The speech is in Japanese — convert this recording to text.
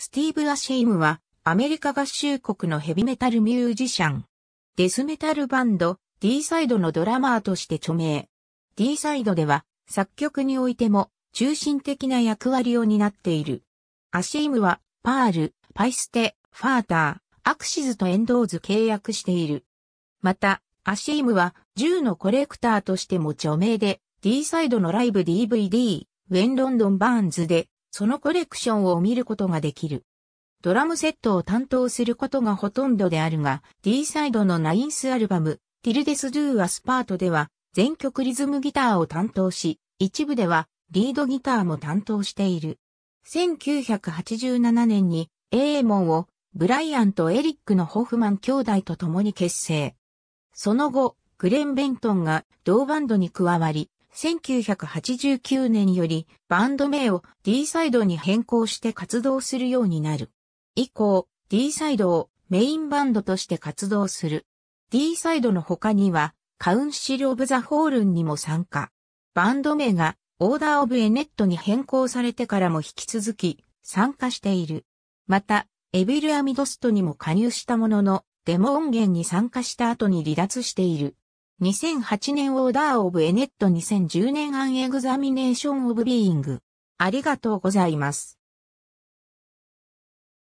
スティーブ・アシェイムは、アメリカ合衆国のヘビメタルミュージシャン。デスメタルバンド、D サイドのドラマーとして著名。D サイドでは、作曲においても、中心的な役割を担っている。アシェイムは、パール、パイステ、ファーター、アクシズとエンドーズ契約している。また、アシェイムは、銃のコレクターとしても著名で、D サイドのライブ DVD、ウェンロンドンバーンズで、そのコレクションを見ることができる。ドラムセットを担当することがほとんどであるが、D サイドのナインスアルバム、ティルデス・ドゥー・アスパートでは、全曲リズムギターを担当し、一部では、リードギターも担当している。1987年に、エーモンを、ブライアンとエリックのホフマン兄弟と共に結成。その後、グレン・ベントンが同バンドに加わり、1989年よりバンド名を D サイドに変更して活動するようになる。以降、D サイドをメインバンドとして活動する。D サイドの他には、カウンシル・オブ・ザ・ホールンにも参加。バンド名がオーダー・オブ・エネットに変更されてからも引き続き参加している。また、エビル・アミドストにも加入したものの、デモ音源に参加した後に離脱している。2008年オーダーオブエネット2010年アンエグザミネーションオブビーイング。ありがとうございます。